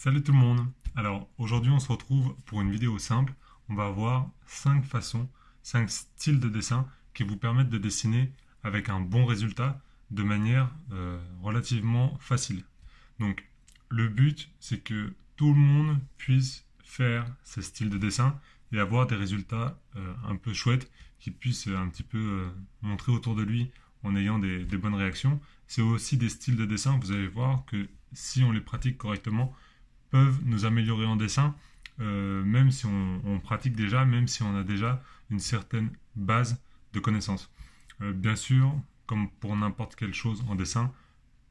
Salut tout le monde Alors aujourd'hui on se retrouve pour une vidéo simple. On va voir 5 façons, 5 styles de dessin qui vous permettent de dessiner avec un bon résultat de manière euh, relativement facile. Donc le but c'est que tout le monde puisse faire ces styles de dessin et avoir des résultats euh, un peu chouettes qu'il puisse euh, un petit peu montrer autour de lui en ayant des bonnes réactions. C'est aussi des styles de dessin, vous allez voir que si on les pratique correctement, peuvent nous améliorer en dessin, euh, même si on, pratique déjà, même si on a déjà une certaine base de connaissances. Euh, bien sûr, comme pour n'importe quelle chose en dessin,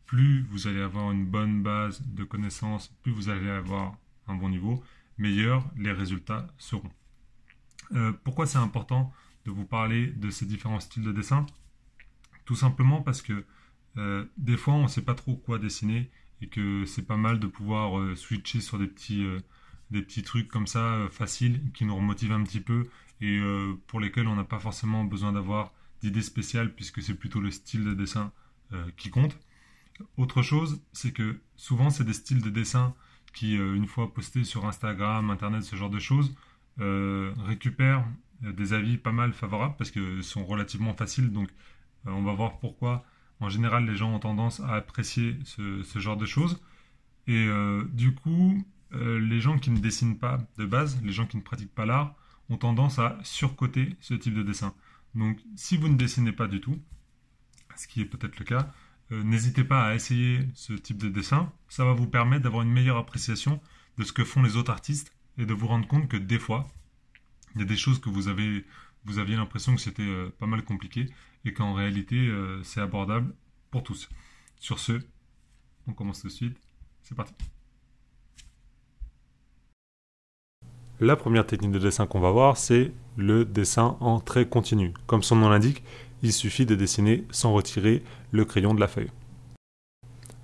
plus vous allez avoir une bonne base de connaissances, plus vous allez avoir un bon niveau, meilleurs les résultats seront. Euh, pourquoi c'est important de vous parler de ces différents styles de dessin Tout simplement parce que des fois on ne sait pas trop quoi dessiner et que c'est pas mal de pouvoir euh, switcher sur des petits, euh, des petits trucs comme ça euh, faciles qui nous remotivent un petit peu et pour lesquels on n'a pas forcément besoin d'avoir d'idées spéciales puisque c'est plutôt le style de dessin qui compte. Autre chose, c'est que souvent c'est des styles de dessin qui, une fois postés sur Instagram, Internet, ce genre de choses, récupèrent des avis pas mal favorables parce qu'ils sont relativement faciles. Donc on va voir pourquoi en général, les gens ont tendance à apprécier ce, genre de choses. Et euh, du coup, euh, les gens qui ne dessinent pas de base, les gens qui ne pratiquent pas l'art, ont tendance à surcoter ce type de dessin. Donc, si vous ne dessinez pas du tout, ce qui est peut-être le cas, euh, n'hésitez pas à essayer ce type de dessin. Ça va vous permettre d'avoir une meilleure appréciation de ce que font les autres artistes et de vous rendre compte que des fois, il y a des choses que vous avez vous aviez l'impression que c'était euh, pas mal compliqué et qu'en réalité, euh, c'est abordable pour tous. Sur ce, on commence tout de suite. C'est parti. La première technique de dessin qu'on va voir, c'est le dessin en trait continu. Comme son nom l'indique, il suffit de dessiner sans retirer le crayon de la feuille.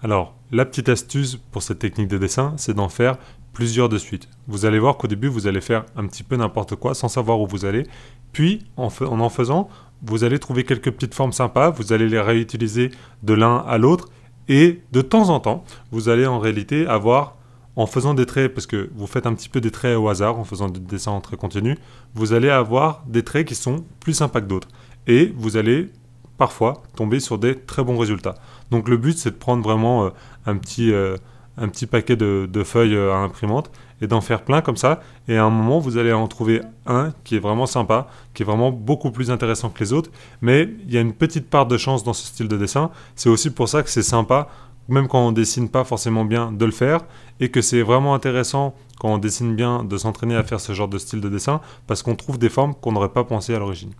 Alors, la petite astuce pour cette technique de dessin, c'est d'en faire plusieurs de suite. Vous allez voir qu'au début, vous allez faire un petit peu n'importe quoi sans savoir où vous allez. Puis, en, en faisant, vous allez trouver quelques petites formes sympas, vous allez les réutiliser de l'un à l'autre. Et de temps en temps, vous allez en réalité avoir, en faisant des traits, parce que vous faites un petit peu des traits au hasard, en faisant des dessins en traits continu, vous allez avoir des traits qui sont plus sympas que d'autres. Et vous allez parfois tomber sur des très bons résultats. Donc le but, c'est de prendre vraiment euh, un petit... Euh, un petit paquet de, feuilles euh, à imprimante et d'en faire plein comme ça. Et à un moment, vous allez en trouver un qui est vraiment sympa, qui est vraiment beaucoup plus intéressant que les autres. Mais il y a une petite part de chance dans ce style de dessin. C'est aussi pour ça que c'est sympa, même quand on dessine pas forcément bien, de le faire. Et que c'est vraiment intéressant quand on dessine bien de s'entraîner à faire ce genre de style de dessin parce qu'on trouve des formes qu'on n'aurait pas pensé à l'origine.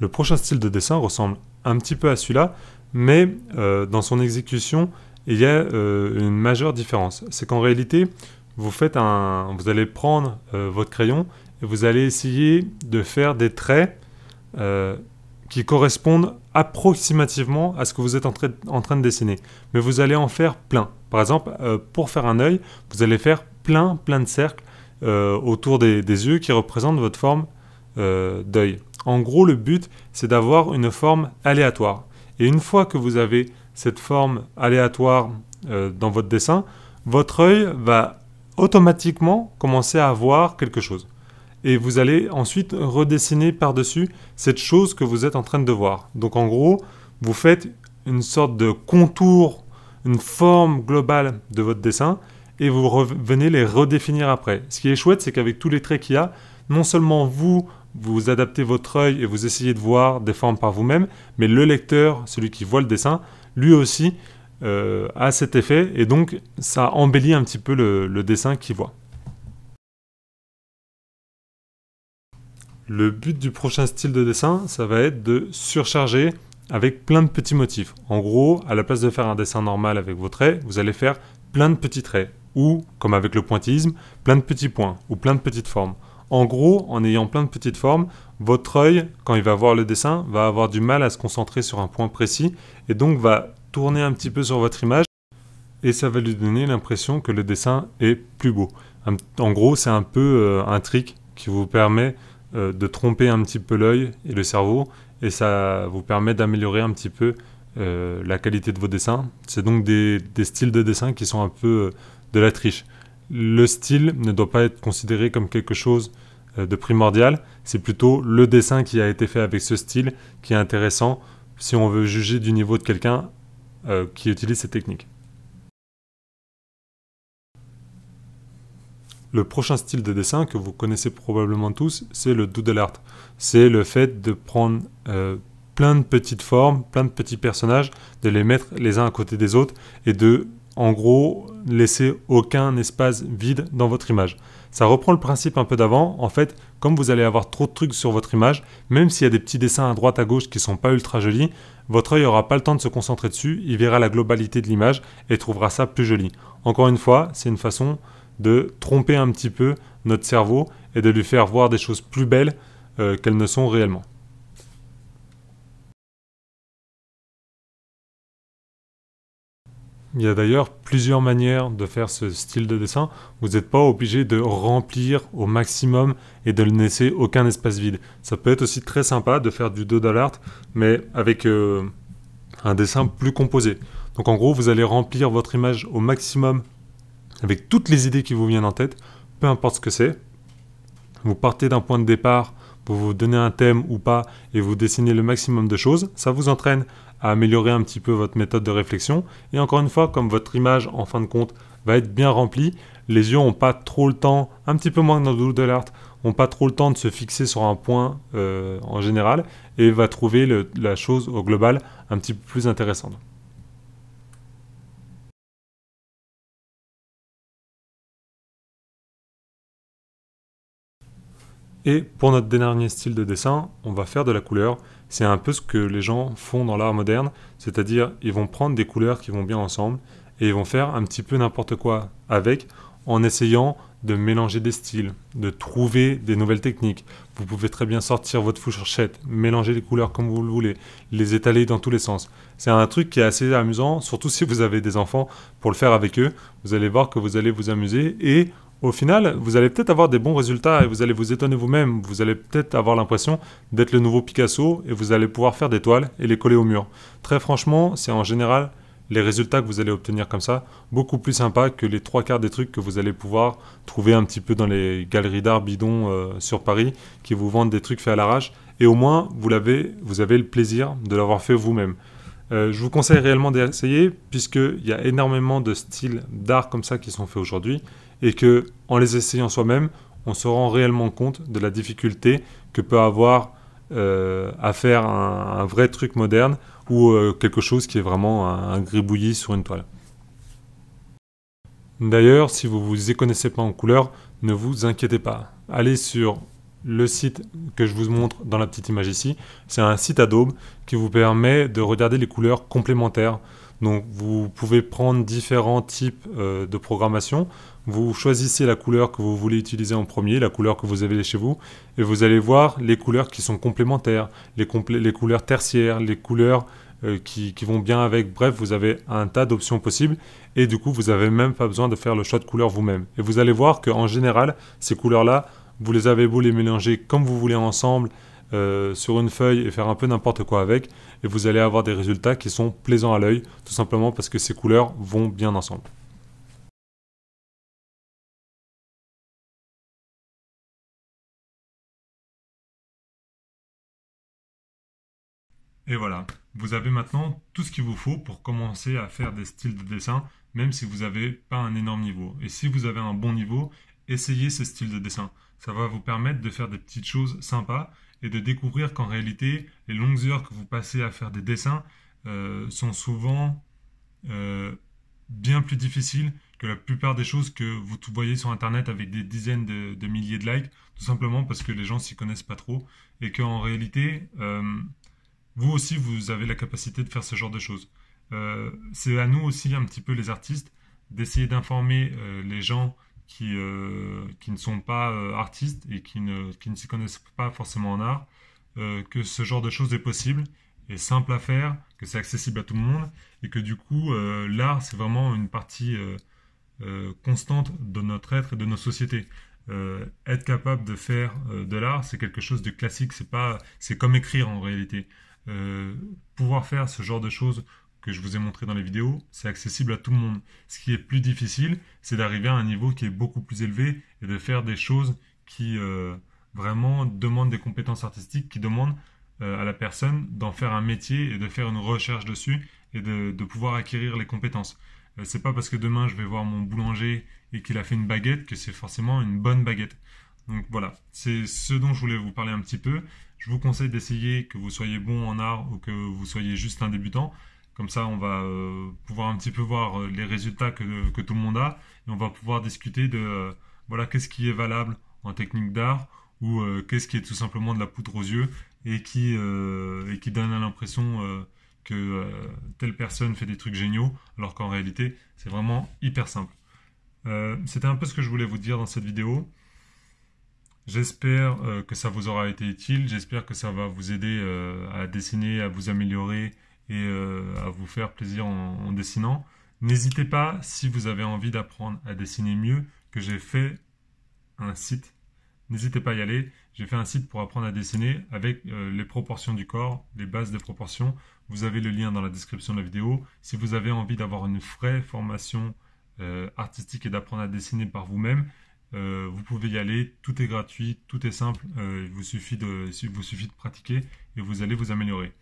Le prochain style de dessin ressemble un petit peu à celui-là, mais euh, dans son exécution, il y a euh, une majeure différence. C'est qu'en réalité, vous, faites un, vous allez prendre euh, votre crayon et vous allez essayer de faire des traits qui correspondent approximativement à ce que vous êtes en, train de dessiner. Mais vous allez en faire plein. Par exemple, pour faire un œil, vous allez faire plein, plein de cercles autour des, des, yeux qui représentent votre forme d'œil. En gros, le but, c'est d'avoir une forme aléatoire. Et une fois que vous avez cette forme aléatoire euh, dans votre dessin, votre œil va automatiquement commencer à voir quelque chose. Et vous allez ensuite redessiner par-dessus cette chose que vous êtes en train de voir. Donc en gros, vous faites une sorte de contour, une forme globale de votre dessin, et vous revenez les redéfinir après. Ce qui est chouette, c'est qu'avec tous les traits qu'il y a, non seulement vous, vous adaptez votre œil et vous essayez de voir des formes par vous-même, mais le lecteur, celui qui voit le dessin, lui aussi euh, a cet effet, et donc ça embellit un petit peu le, le dessin qu'il voit. Le but du prochain style de dessin, ça va être de surcharger avec plein de petits motifs. En gros, à la place de faire un dessin normal avec vos traits, vous allez faire plein de petits traits, ou, comme avec le pointillisme, plein de petits points, ou plein de petites formes. En gros, en ayant plein de petites formes, votre œil, quand il va voir le dessin, va avoir du mal à se concentrer sur un point précis et donc va tourner un petit peu sur votre image et ça va lui donner l'impression que le dessin est plus beau. En gros, c'est un peu euh, un trick qui vous permet euh, de tromper un petit peu l'œil et le cerveau et ça vous permet d'améliorer un petit peu euh, la qualité de vos dessins. C'est donc des, des, styles de dessin qui sont un peu de la triche le style ne doit pas être considéré comme quelque chose euh, de primordial, c'est plutôt le dessin qui a été fait avec ce style qui est intéressant si on veut juger du niveau de quelqu'un euh, qui utilise cette technique. Le prochain style de dessin que vous connaissez probablement tous, c'est le doodle art. C'est le fait de prendre euh, plein de petites formes, plein de petits personnages, de les mettre les uns à côté des autres et de en gros, laissez aucun espace vide dans votre image. Ça reprend le principe un peu d'avant. En fait, comme vous allez avoir trop de trucs sur votre image, même s'il y a des petits dessins à droite à gauche qui ne sont pas ultra jolis, votre œil n'aura pas le temps de se concentrer dessus, il verra la globalité de l'image et trouvera ça plus joli. Encore une fois, c'est une façon de tromper un petit peu notre cerveau et de lui faire voir des choses plus belles euh, qu'elles ne sont réellement. Il y a d'ailleurs plusieurs manières de faire ce style de dessin. Vous n'êtes pas obligé de remplir au maximum et de ne laisser aucun espace vide. Ça peut être aussi très sympa de faire du dodal art, mais avec euh, un dessin plus composé. Donc en gros, vous allez remplir votre image au maximum avec toutes les idées qui vous viennent en tête, peu importe ce que c'est. Vous partez d'un point de départ, vous vous donnez un thème ou pas, et vous dessinez le maximum de choses. Ça vous entraîne améliorer un petit peu votre méthode de réflexion. Et encore une fois, comme votre image en fin de compte va être bien remplie, les yeux n'ont pas trop le temps, un petit peu moins que dans Doodle n'ont pas trop le temps de se fixer sur un point euh, en général et va trouver le, la chose au global un petit peu plus intéressante. Et pour notre dernier style de dessin, on va faire de la couleur c'est un peu ce que les gens font dans l'art moderne, c'est-à-dire ils vont prendre des couleurs qui vont bien ensemble et ils vont faire un petit peu n'importe quoi avec en essayant de mélanger des styles, de trouver des nouvelles techniques. Vous pouvez très bien sortir votre fourchette, mélanger les couleurs comme vous le voulez, les étaler dans tous les sens. C'est un truc qui est assez amusant, surtout si vous avez des enfants, pour le faire avec eux. Vous allez voir que vous allez vous amuser et au final, vous allez peut-être avoir des bons résultats et vous allez vous étonner vous-même. Vous allez peut-être avoir l'impression d'être le nouveau Picasso et vous allez pouvoir faire des toiles et les coller au mur. Très franchement, c'est en général les résultats que vous allez obtenir comme ça, beaucoup plus sympa que les trois quarts des trucs que vous allez pouvoir trouver un petit peu dans les galeries d'art bidon euh, sur Paris, qui vous vendent des trucs faits à l'arrache. Et au moins, vous, avez, vous avez le plaisir de l'avoir fait vous-même. Euh, je vous conseille réellement d'essayer, puisqu'il y a énormément de styles d'art comme ça qui sont faits aujourd'hui et que en les essayant soi-même, on se rend réellement compte de la difficulté que peut avoir euh, à faire un, vrai truc moderne ou euh, quelque chose qui est vraiment un, gribouillis sur une toile. D'ailleurs, si vous vous y connaissez pas en couleurs, ne vous inquiétez pas. Allez sur le site que je vous montre dans la petite image ici. C'est un site Adobe qui vous permet de regarder les couleurs complémentaires donc vous pouvez prendre différents types euh, de programmation. Vous choisissez la couleur que vous voulez utiliser en premier, la couleur que vous avez chez vous, et vous allez voir les couleurs qui sont complémentaires, les, couleurs tertiaires, les couleurs euh, qui, qui, vont bien avec. Bref, vous avez un tas d'options possibles, et du coup, vous n'avez même pas besoin de faire le choix de couleur vous-même. Et vous allez voir qu'en général, ces couleurs-là, vous les avez beau les mélanger comme vous voulez ensemble, euh, sur une feuille et faire un peu n'importe quoi avec, et vous allez avoir des résultats qui sont plaisants à l'œil, tout simplement parce que ces couleurs vont bien ensemble. Et voilà, vous avez maintenant tout ce qu'il vous faut pour commencer à faire des styles de dessin, même si vous n'avez pas un énorme niveau. Et si vous avez un bon niveau, essayez ces styles de dessin. Ça va vous permettre de faire des petites choses sympas et de découvrir qu'en réalité, les longues heures que vous passez à faire des dessins euh, sont souvent euh, bien plus difficiles que la plupart des choses que vous voyez sur Internet avec des dizaines de, milliers de likes, tout simplement parce que les gens s'y connaissent pas trop et qu'en réalité, euh, vous aussi, vous avez la capacité de faire ce genre de choses. c'est à nous aussi, un petit peu les artistes, d'essayer d'informer les gens qui, euh, qui ne sont pas euh, artistes et qui ne, qui s'y connaissent pas forcément en art, euh, que ce genre de choses est possible, et simple à faire, que c'est accessible à tout le monde, et que du coup, l'art, c'est vraiment une partie constante de notre être et de nos sociétés. être capable de faire de l'art, c'est quelque chose de classique, c'est pas, c'est comme écrire en réalité. pouvoir faire ce genre de choses que je vous ai montré dans les vidéos, c'est accessible à tout le monde. Ce qui est plus difficile, c'est d'arriver à un niveau qui est beaucoup plus élevé et de faire des choses qui euh, vraiment demandent des compétences artistiques, qui demandent euh, à la personne d'en faire un métier et de faire une recherche dessus et de, pouvoir acquérir les compétences. Euh, c'est pas parce que demain je vais voir mon boulanger et qu'il a fait une baguette que c'est forcément une bonne baguette. Donc voilà, c'est ce dont je voulais vous parler un petit peu. Je vous conseille d'essayer que vous soyez bon en art ou que vous soyez juste un débutant. Comme ça, on va euh, pouvoir un petit peu voir euh, les résultats que, tout le monde a et on va pouvoir discuter de euh, voilà qu'est-ce qui est valable en technique d'art ou qu'est-ce qui est tout simplement de la poudre aux yeux et qui, et qui donne l'impression que telle personne fait des trucs géniaux, alors qu'en réalité, c'est vraiment hyper simple. C'était un peu ce que je voulais vous dire dans cette vidéo. J'espère que ça vous aura été utile, j'espère que ça va vous aider à dessiner, à vous améliorer et euh, à vous faire plaisir en, dessinant. N'hésitez pas, si vous avez envie d'apprendre à dessiner mieux, que j'ai fait un site. N'hésitez pas à y aller. J'ai fait un site pour apprendre à dessiner avec euh, les proportions du corps, les bases des proportions. Vous avez le lien dans la description de la vidéo. Si vous avez envie d'avoir une vraie formation euh, artistique et d'apprendre à dessiner par vous-même, vous pouvez y aller. Tout est gratuit, tout est simple. il, vous suffit de, il vous suffit de pratiquer et vous allez vous améliorer.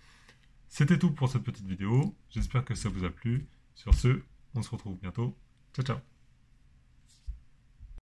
C'était tout pour cette petite vidéo. J'espère que ça vous a plu. Sur ce, on se retrouve bientôt. Ciao, ciao